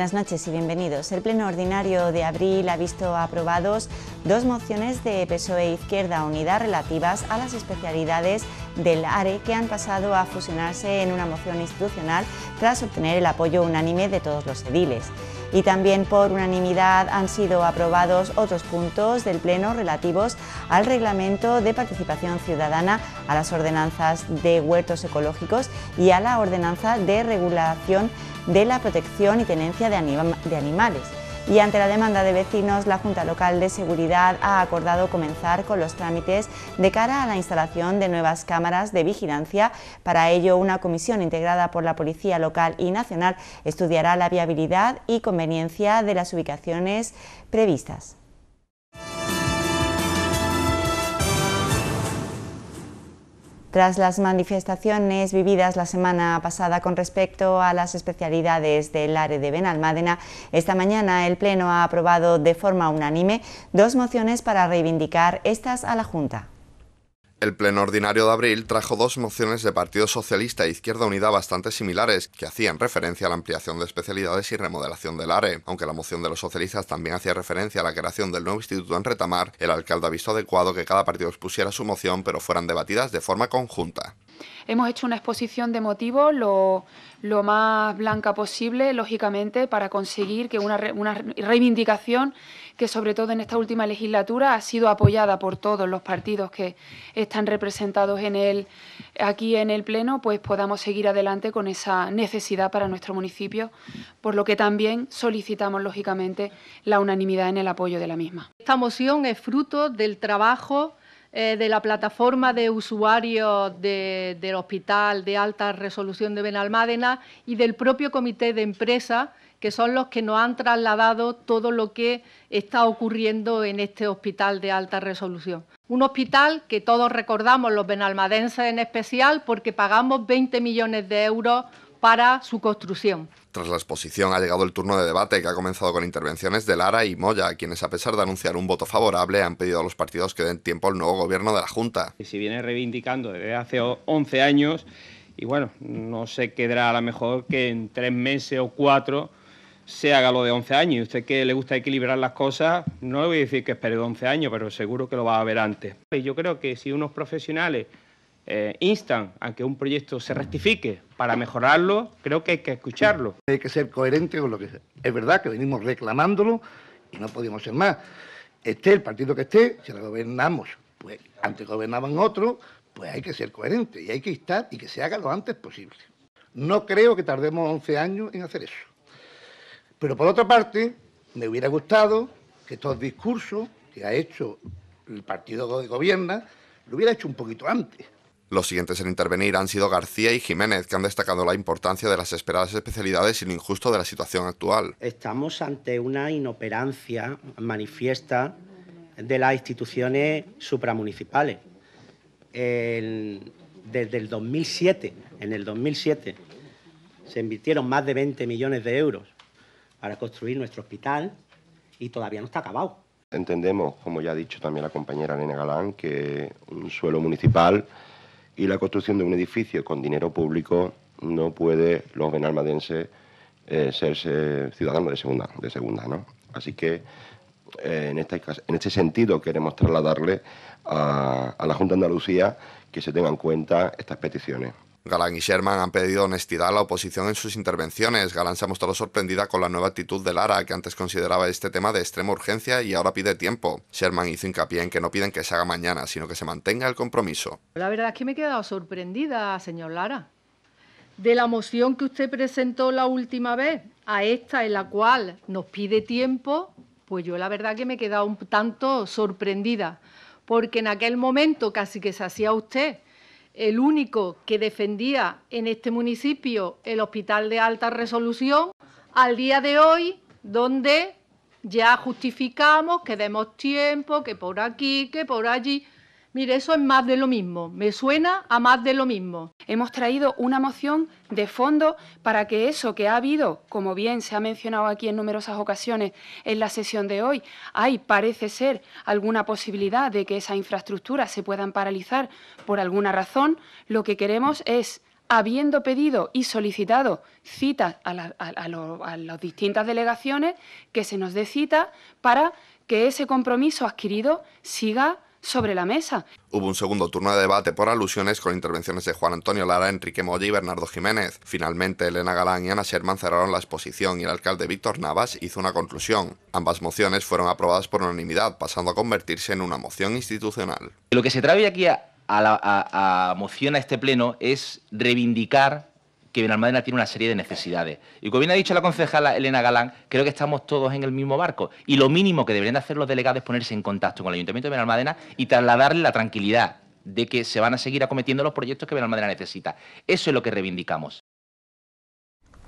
Buenas noches y bienvenidos. El Pleno Ordinario de abril ha visto aprobados dos mociones de PSOE e Izquierda Unida relativas a las especialidades del ARE que han pasado a fusionarse en una moción institucional tras obtener el apoyo unánime de todos los ediles. Y también por unanimidad han sido aprobados otros puntos del Pleno relativos al reglamento de participación ciudadana, a las ordenanzas de huertos ecológicos y a la ordenanza de regulación de la protección y tenencia de, animales. Y ante la demanda de vecinos, la Junta Local de Seguridad ha acordado comenzar con los trámites de cara a la instalación de nuevas cámaras de vigilancia. Para ello, una comisión integrada por la Policía Local y Nacional estudiará la viabilidad y conveniencia de las ubicaciones previstas. tras las manifestaciones vividas la semana pasada con respecto a las especialidades del área de Benalmádena, esta mañana el Pleno ha aprobado de forma unánime dos mociones para reivindicar estas a la Junta. El pleno ordinario de abril trajo dos mociones de Partido Socialista e Izquierda Unida bastante similares, que hacían referencia a la ampliación de especialidades y remodelación del ARE. Aunque la moción de los socialistas también hacía referencia a la creación del nuevo instituto en Retamar, el alcalde ha visto adecuado que cada partido expusiera su moción, pero fueran debatidas de forma conjunta. Hemos hecho una exposición de motivos lo, más blanca posible, lógicamente, para conseguir que una reivindicación que sobre todo en esta última legislatura ha sido apoyada por todos los partidos que están representados en el, aquí en el Pleno, pues podamos seguir adelante con esa necesidad para nuestro municipio, por lo que también solicitamos, lógicamente, la unanimidad en el apoyo de la misma. Esta moción es fruto del trabajo eh, de la plataforma de usuarios del Hospital de Alta Resolución de Benalmádena y del propio Comité de Empresa que son los que nos han trasladado todo lo que está ocurriendo en este hospital de alta resolución. Un hospital que todos recordamos, los benalmadenses en especial, porque pagamos 20 millones de euros para su construcción. Tras la exposición ha llegado el turno de debate que ha comenzado con intervenciones de Lara y Moya, quienes a pesar de anunciar un voto favorable han pedido a los partidos que den tiempo al nuevo gobierno de la Junta. "...y Si viene reivindicando desde hace 11 años y bueno, no se quedará a lo mejor que en tres meses o cuatro se haga lo de 11 años. Y usted que le gusta equilibrar las cosas, no le voy a decir que espere 11 años, pero seguro que lo va a ver antes. Pues yo creo que si unos profesionales eh, instan a que un proyecto se rectifique para mejorarlo, creo que hay que escucharlo. Hay que ser coherente con lo que es verdad, que venimos reclamándolo y no podemos ser más. Esté el partido que esté, si lo gobernamos, pues antes gobernaban otros, pues hay que ser coherente y hay que instar y que se haga lo antes posible. No creo que tardemos 11 años en hacer eso. Pero por otra parte, me hubiera gustado que estos discursos que ha hecho el partido de gobierna lo hubiera hecho un poquito antes. Los siguientes en intervenir han sido García y Jiménez, que han destacado la importancia de las esperadas especialidades y lo injusto de la situación actual. Estamos ante una inoperancia manifiesta de las instituciones supramunicipales. desde el 2007, en el 2007, se invirtieron más de 20 millones de euros para construir nuestro hospital y todavía no está acabado. Entendemos, como ya ha dicho también la compañera Elena Galán, que un suelo municipal y la construcción de un edificio con dinero público no puede los benalmadenses eh, ...serse ser ciudadanos de segunda, de segunda, ¿no? Así que eh, en, este, en este sentido queremos trasladarle a, a la Junta de Andalucía que se tengan en cuenta estas peticiones. Galán y Sherman han pedido honestidad a la oposición en sus intervenciones. Galán se ha mostrado sorprendida con la nueva actitud de Lara, que antes consideraba este tema de extrema urgencia y ahora pide tiempo. Sherman hizo hincapié en que no piden que se haga mañana, sino que se mantenga el compromiso. La verdad es que me he quedado sorprendida, señor Lara. De la moción que usted presentó la última vez a esta en la cual nos pide tiempo, pues yo la verdad que me he quedado un tanto sorprendida, porque en aquel momento casi que se hacía usted el único que defendía en este municipio el hospital de alta resolución, al día de hoy, donde ya justificamos que demos tiempo, que por aquí, que por allí. Mire, eso es más de lo mismo, me suena a más de lo mismo. Hemos traído una moción de fondo para que eso que ha habido, como bien se ha mencionado aquí en numerosas ocasiones en la sesión de hoy, hay, parece ser, alguna posibilidad de que esas infraestructuras se puedan paralizar por alguna razón, lo que queremos es habiendo pedido y solicitado citas a, a, las distintas delegaciones, que se nos dé cita para que ese compromiso adquirido siga sobre la mesa. Hubo un segundo turno de debate por alusiones con intervenciones de Juan Antonio Lara, Enrique Molli y Bernardo Jiménez. Finalmente, Elena Galán y Ana Sherman cerraron la exposición y el alcalde Víctor Navas hizo una conclusión. Ambas mociones fueron aprobadas por unanimidad, pasando a convertirse en una moción institucional. Lo que se trae aquí a, la, moción a este pleno es reivindicar que Benalmádena tiene una serie de necesidades. Y como bien ha dicho la concejala Elena Galán, creo que estamos todos en el mismo barco. Y lo mínimo que deberían hacer los delegados es ponerse en contacto con el Ayuntamiento de Benalmádena y trasladarle la tranquilidad de que se van a seguir acometiendo los proyectos que Benalmádena necesita. Eso es lo que reivindicamos.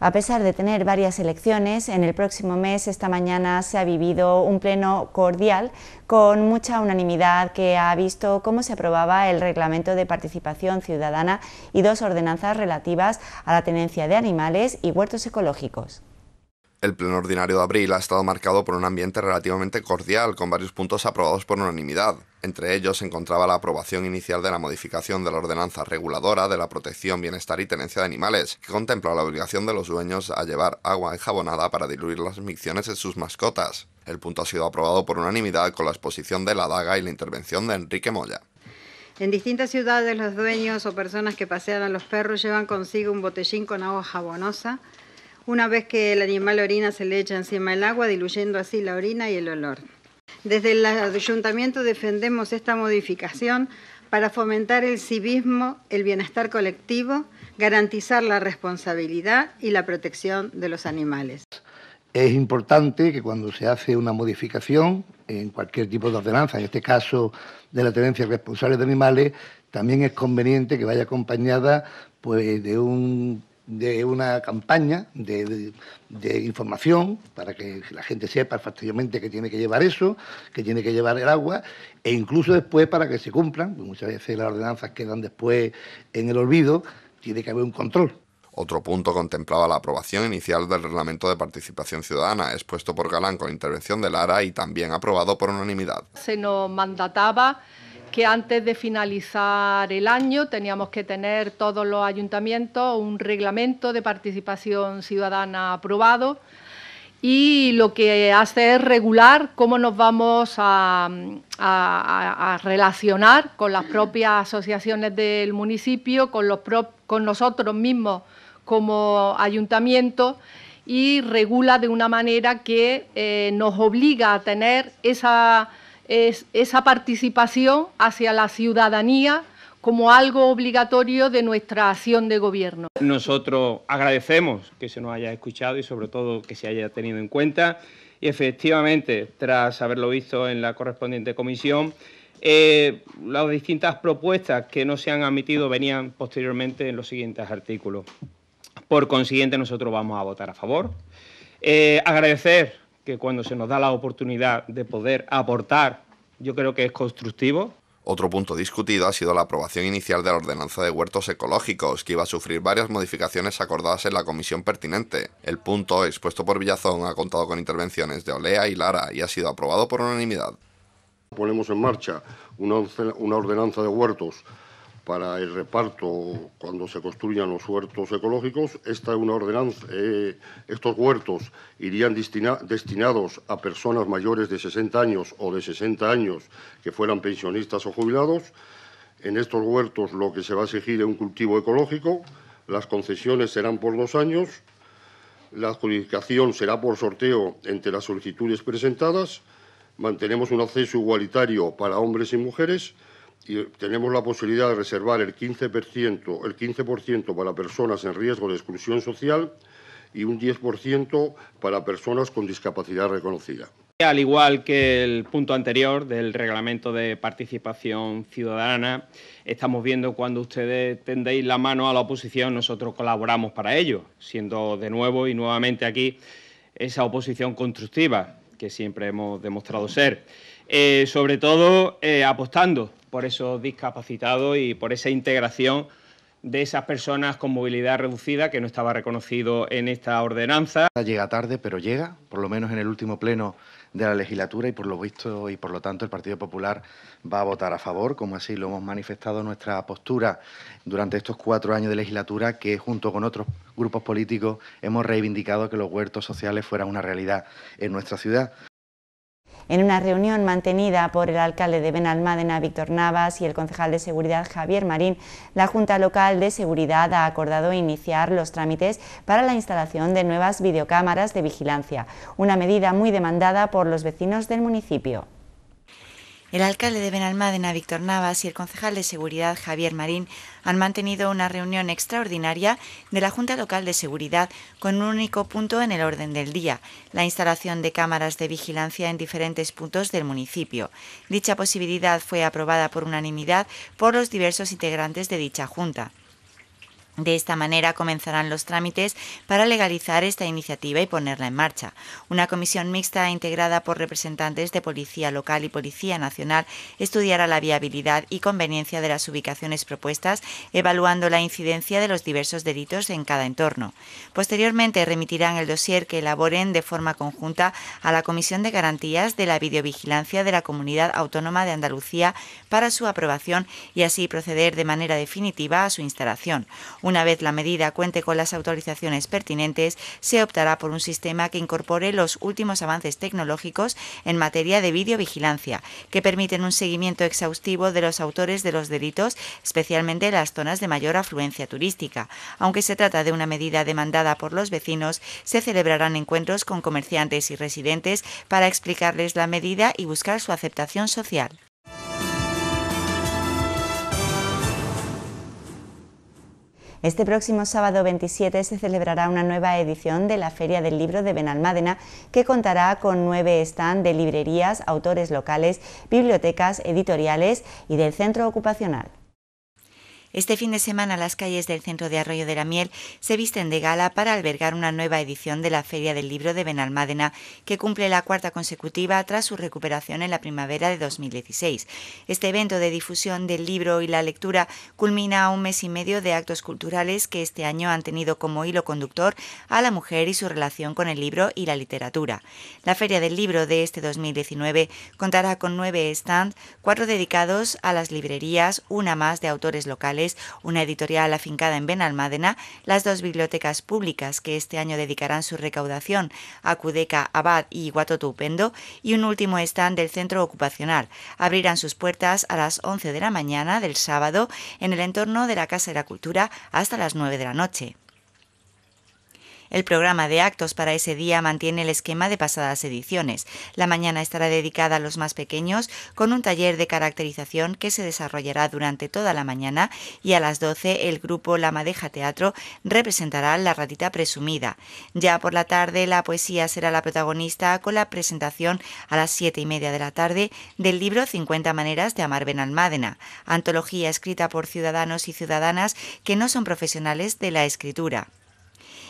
A pesar de tener varias elecciones, en el próximo mes, esta mañana, se ha vivido un pleno cordial con mucha unanimidad que ha visto cómo se aprobaba el reglamento de participación ciudadana y dos ordenanzas relativas a la tenencia de animales y huertos ecológicos. El pleno ordinario de abril ha estado marcado por un ambiente relativamente cordial, con varios puntos aprobados por unanimidad. Entre ellos se encontraba la aprobación inicial de la modificación de la ordenanza reguladora de la protección, bienestar y tenencia de animales, que contempla la obligación de los dueños a llevar agua enjabonada para diluir las micciones de sus mascotas. El punto ha sido aprobado por unanimidad con la exposición de la daga y la intervención de Enrique Moya. En distintas ciudades los dueños o personas que pasean a los perros llevan consigo un botellín con agua jabonosa una vez que el animal orina se le echa encima el agua, diluyendo así la orina y el olor. Desde el ayuntamiento defendemos esta modificación para fomentar el civismo, el bienestar colectivo, garantizar la responsabilidad y la protección de los animales. Es importante que cuando se hace una modificación en cualquier tipo de ordenanza, en este caso de la tenencia responsable de animales, también es conveniente que vaya acompañada pues, de un de una campaña de, información para que la gente sepa efectivamente que tiene que llevar eso, que tiene que llevar el agua, e incluso después para que se cumplan, muchas veces las ordenanzas quedan después en el olvido, tiene que haber un control. Otro punto contemplaba la aprobación inicial del Reglamento de Participación Ciudadana, expuesto por Galán con intervención de Lara y también aprobado por unanimidad. Se nos mandataba que antes de finalizar el año teníamos que tener todos los ayuntamientos un reglamento de participación ciudadana aprobado y lo que hace es regular cómo nos vamos a, relacionar con las propias asociaciones del municipio, con, nosotros mismos como ayuntamiento y regula de una manera que eh, nos obliga a tener esa es esa participación hacia la ciudadanía como algo obligatorio de nuestra acción de gobierno. Nosotros agradecemos que se nos haya escuchado y sobre todo que se haya tenido en cuenta y efectivamente, tras haberlo visto en la correspondiente comisión, eh, las distintas propuestas que no se han admitido venían posteriormente en los siguientes artículos. Por consiguiente, nosotros vamos a votar a favor. Eh, agradecer que cuando se nos da la oportunidad de poder aportar, yo creo que es constructivo. Otro punto discutido ha sido la aprobación inicial de la ordenanza de huertos ecológicos, que iba a sufrir varias modificaciones acordadas en la comisión pertinente. El punto expuesto por Villazón ha contado con intervenciones de Olea y Lara y ha sido aprobado por unanimidad. Ponemos en marcha una ordenanza de huertos para el reparto cuando se construyan los huertos ecológicos. Esta ordenanza. Eh, estos huertos irían destinados a personas mayores de 60 años o de 60 años que fueran pensionistas o jubilados. En estos huertos lo que se va a exigir es un cultivo ecológico. Las concesiones serán por dos años. La adjudicación será por sorteo entre las solicitudes presentadas. Mantenemos un acceso igualitario para hombres y mujeres tenemos la posibilidad de reservar el 15%, el 15 para personas en riesgo de exclusión social y un 10% para personas con discapacidad reconocida. Al igual que el punto anterior del reglamento de participación ciudadana, estamos viendo cuando ustedes tendéis la mano a la oposición, nosotros colaboramos para ello, siendo de nuevo y nuevamente aquí esa oposición constructiva que siempre hemos demostrado ser, eh, sobre todo eh, apostando por esos discapacitados y por esa integración de esas personas con movilidad reducida que no estaba reconocido en esta ordenanza. Llega tarde, pero llega, por lo menos en el último pleno de la legislatura y por lo visto y por lo tanto el Partido Popular va a votar a favor, como así lo hemos manifestado en nuestra postura durante estos cuatro años de legislatura que junto con otros grupos políticos hemos reivindicado que los huertos sociales fueran una realidad en nuestra ciudad. En una reunión mantenida por el alcalde de Benalmádena, Víctor Navas, y el concejal de Seguridad, Javier Marín, la Junta Local de Seguridad ha acordado iniciar los trámites para la instalación de nuevas videocámaras de vigilancia, una medida muy demandada por los vecinos del municipio. El alcalde de Benalmádena, Víctor Navas, y el concejal de Seguridad, Javier Marín, han mantenido una reunión extraordinaria de la Junta Local de Seguridad con un único punto en el orden del día, la instalación de cámaras de vigilancia en diferentes puntos del municipio. Dicha posibilidad fue aprobada por unanimidad por los diversos integrantes de dicha Junta. De esta manera comenzarán los trámites para legalizar esta iniciativa y ponerla en marcha. Una comisión mixta integrada por representantes de Policía Local y Policía Nacional estudiará la viabilidad y conveniencia de las ubicaciones propuestas, evaluando la incidencia de los diversos delitos en cada entorno. Posteriormente remitirán el dossier que elaboren de forma conjunta a la Comisión de Garantías de la Videovigilancia de la Comunidad Autónoma de Andalucía para su aprobación y así proceder de manera definitiva a su instalación. Una vez la medida cuente con las autorizaciones pertinentes, se optará por un sistema que incorpore los últimos avances tecnológicos en materia de videovigilancia, que permiten un seguimiento exhaustivo de los autores de los delitos, especialmente en las zonas de mayor afluencia turística. Aunque se trata de una medida demandada por los vecinos, se celebrarán encuentros con comerciantes y residentes para explicarles la medida y buscar su aceptación social. Este próximo sábado 27 se celebrará una nueva edición de la Feria del Libro de Benalmádena que contará con nueve stand de librerías, autores locales, bibliotecas, editoriales y del centro ocupacional. Este fin de semana las calles del centro de Arroyo de la Miel se visten de gala para albergar una nueva edición de la Feria del Libro de Benalmádena, que cumple la cuarta consecutiva tras su recuperación en la primavera de 2016. Este evento de difusión del libro y la lectura culmina a un mes y medio de actos culturales que este año han tenido como hilo conductor a la mujer y su relación con el libro y la literatura. La Feria del Libro de este 2019 contará con nueve stands, cuatro dedicados a las librerías, una más de autores locales, una editorial afincada en Benalmádena, las dos bibliotecas públicas que este año dedicarán su recaudación a Cudeca, Abad y Guatotupendo, y un último stand del Centro Ocupacional. Abrirán sus puertas a las 11 de la mañana del sábado en el entorno de la Casa de la Cultura hasta las 9 de la noche. El programa de actos para ese día mantiene el esquema de pasadas ediciones. La mañana estará dedicada a los más pequeños con un taller de caracterización que se desarrollará durante toda la mañana y a las 12 el grupo La Madeja Teatro representará La ratita presumida. Ya por la tarde la poesía será la protagonista con la presentación a las 7 y media de la tarde del libro 50 maneras de amar Benalmádena, antología escrita por ciudadanos y ciudadanas que no son profesionales de la escritura.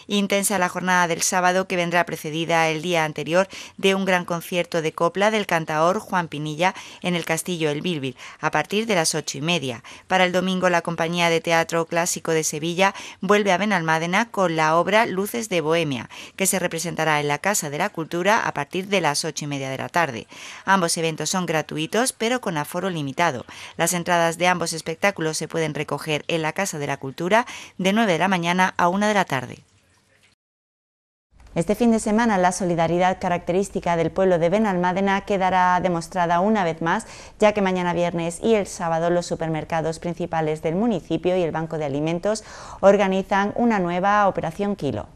Intensa la jornada del sábado que vendrá precedida el día anterior de un gran concierto de copla del cantaor Juan Pinilla en el Castillo El Bilbil a partir de las ocho y media. Para el domingo la compañía de teatro clásico de Sevilla vuelve a Benalmádena con la obra Luces de Bohemia que se representará en la Casa de la Cultura a partir de las ocho y media de la tarde. Ambos eventos son gratuitos pero con aforo limitado. Las entradas de ambos espectáculos se pueden recoger en la Casa de la Cultura de 9 de la mañana a una de la tarde. Este fin de semana la solidaridad característica del pueblo de Benalmádena quedará demostrada una vez más, ya que mañana viernes y el sábado los supermercados principales del municipio y el Banco de Alimentos organizan una nueva operación Kilo.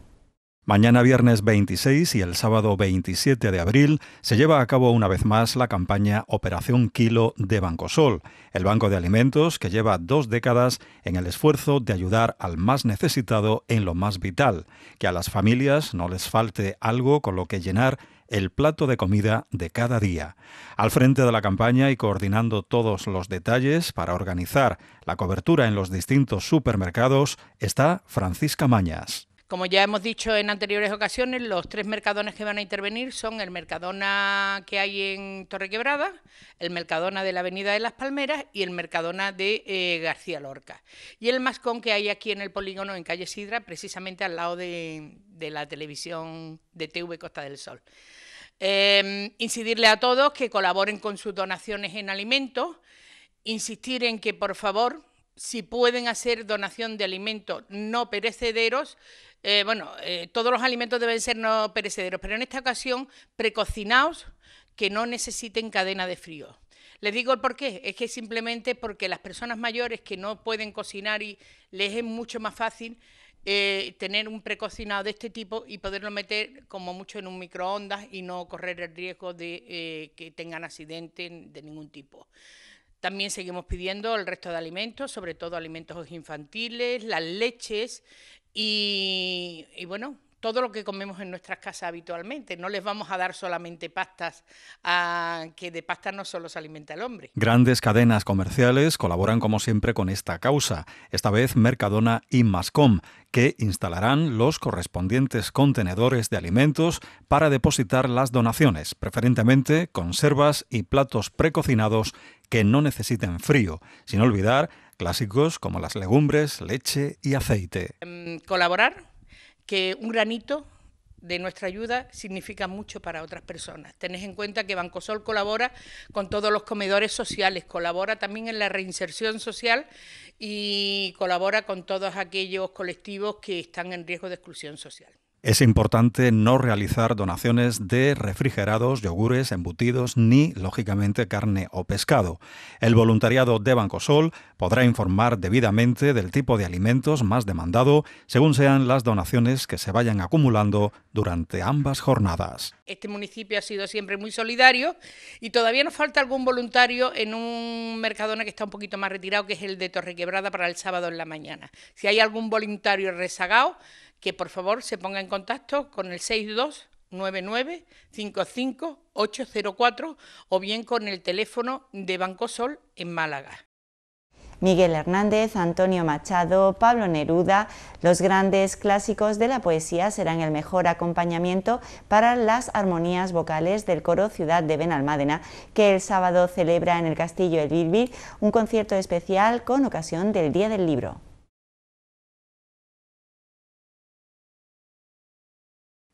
Mañana viernes 26 y el sábado 27 de abril se lleva a cabo una vez más la campaña Operación Kilo de Bancosol, el banco de alimentos que lleva dos décadas en el esfuerzo de ayudar al más necesitado en lo más vital, que a las familias no les falte algo con lo que llenar el plato de comida de cada día. Al frente de la campaña y coordinando todos los detalles para organizar la cobertura en los distintos supermercados está Francisca Mañas. Como ya hemos dicho en anteriores ocasiones, los tres mercadones que van a intervenir son el Mercadona que hay en Torre Quebrada, el Mercadona de la Avenida de las Palmeras y el Mercadona de eh, García Lorca. Y el Mascón que hay aquí en el polígono en Calle Sidra, precisamente al lado de, la televisión de TV Costa del Sol. Em, incidirle a todos que colaboren con sus donaciones en alimentos, insistir en que por favor si pueden hacer donación de alimentos no perecederos, eh, bueno, eh, todos los alimentos deben ser no perecederos, pero en esta ocasión precocinados que no necesiten cadena de frío. Les digo el porqué, es que simplemente porque las personas mayores que no pueden cocinar y les es mucho más fácil eh, tener un precocinado de este tipo y poderlo meter como mucho en un microondas y no correr el riesgo de que tengan accidentes de ningún tipo. También seguimos pidiendo el resto de alimentos, sobre todo alimentos infantiles, las leches, y, bueno, todo lo que comemos en nuestras casas habitualmente. No les vamos a dar solamente pastas, a, ah, que de pastas no solo se alimenta el hombre. Grandes cadenas comerciales colaboran como siempre con esta causa, esta vez Mercadona y Mascom, que instalarán los correspondientes contenedores de alimentos para depositar las donaciones, preferentemente conservas y platos precocinados que no necesiten frío, sin olvidar clásicos como las legumbres, leche y aceite. Em, colaborar, que un granito de nuestra ayuda significa mucho para otras personas. tenés en cuenta que Bancosol colabora con todos los comedores sociales, colabora también en la reinserción social y colabora con todos aquellos colectivos que están en riesgo de exclusión social. Es importante no realizar donaciones de refrigerados, yogures, embutidos ni, lógicamente, carne o pescado. El voluntariado de Bancosol podrá informar debidamente del tipo de alimentos más demandado según sean las donaciones que se vayan acumulando durante ambas jornadas. Este municipio ha sido siempre muy solidario y todavía nos falta algún voluntario en un Mercadona que está un poquito más retirado, que es el de Torrequebrada para el sábado en la mañana. Si hay algún voluntario rezagado, que por favor se ponga en contacto con el 55804 o bien con el teléfono de Bancosol en Málaga. Miguel Hernández, Antonio Machado, Pablo Neruda, los grandes clásicos de la poesía serán el mejor acompañamiento para las armonías vocales del coro Ciudad de Benalmádena, que el sábado celebra en el Castillo El Bilbil un concierto especial con ocasión del Día del Libro.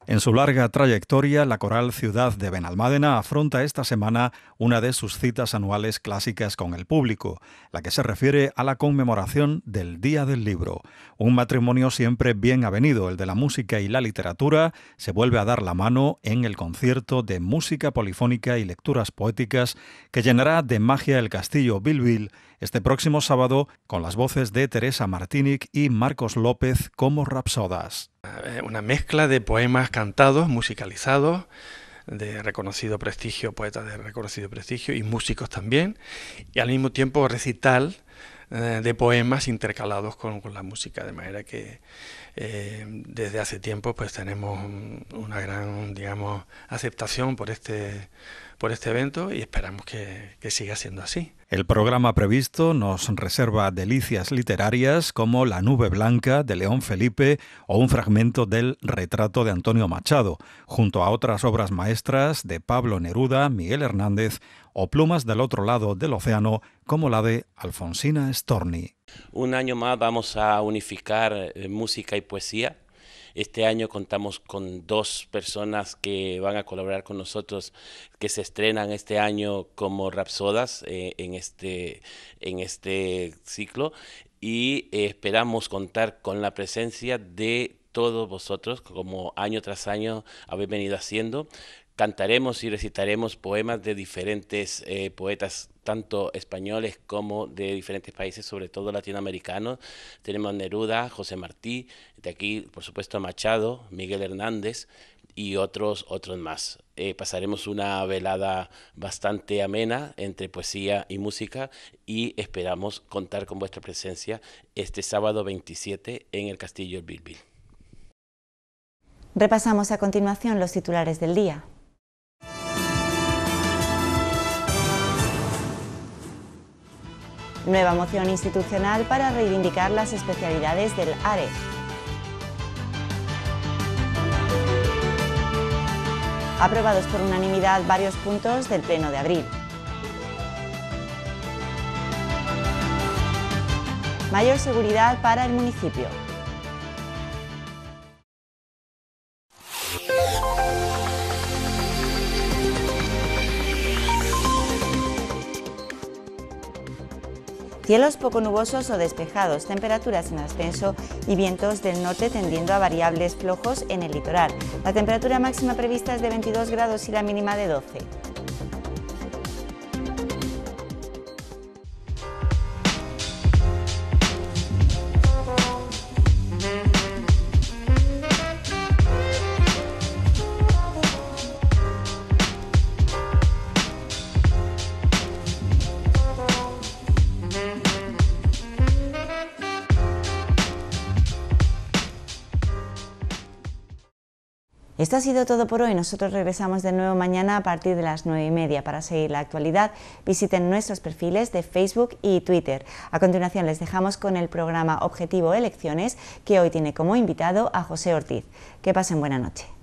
En su larga trayectoria, la Coral Ciudad de Benalmádena afronta esta semana una de sus citas anuales clásicas con el público, la que se refiere a la conmemoración del Día del Libro. Un matrimonio siempre bien avenido, el de la música y la literatura, se vuelve a dar la mano en el concierto de música polifónica y lecturas poéticas que llenará de magia el castillo Bilbil este próximo sábado con las voces de Teresa Martinic y Marcos López como rapsodas. Eh, una mezcla de poemas cantados, musicalizados, de reconocido prestigio, poetas de reconocido prestigio y músicos también, y al mismo tiempo recital eh, de poemas intercalados con, la música, de manera que eh, desde hace tiempo pues tenemos una gran digamos aceptación por este por este evento y esperamos que siga siendo así. El programa previsto nos reserva delicias literarias como La nube blanca de León Felipe o un fragmento del retrato de Antonio Machado, junto a otras obras maestras de Pablo Neruda, Miguel Hernández o plumas del otro lado del océano como la de Alfonsina Storni. Un año más vamos a unificar eh, música y poesía este año contamos con dos personas que van a colaborar con nosotros, que se estrenan este año como Rapsodas eh, en, este, en este ciclo. Y eh, esperamos contar con la presencia de todos vosotros, como año tras año habéis venido haciendo cantaremos y recitaremos poemas de diferentes eh, poetas tanto españoles como de diferentes países, sobre todo latinoamericanos. Tenemos Neruda, José Martí, de aquí, por supuesto, Machado, Miguel Hernández y otros, otros más. Eh, pasaremos una velada bastante amena entre poesía y música y esperamos contar con vuestra presencia este sábado 27 en el Castillo El Bilbil. Repasamos a continuación los titulares del día. Nueva moción institucional para reivindicar las especialidades del ARE. Aprobados por unanimidad varios puntos del Pleno de abril. Mayor seguridad para el municipio. Cielos poco nubosos o despejados, temperaturas en ascenso y vientos del norte tendiendo a variables flojos en el litoral. La temperatura máxima prevista es de 22 grados y la mínima de 12. Esto ha sido todo por hoy. Nosotros regresamos de nuevo mañana a partir de las 9 y media. Para seguir la actualidad, visiten nuestros perfiles de Facebook y Twitter. A continuación, les dejamos con el programa Objetivo Elecciones, que hoy tiene como invitado a José Ortiz. Que pasen buena noche.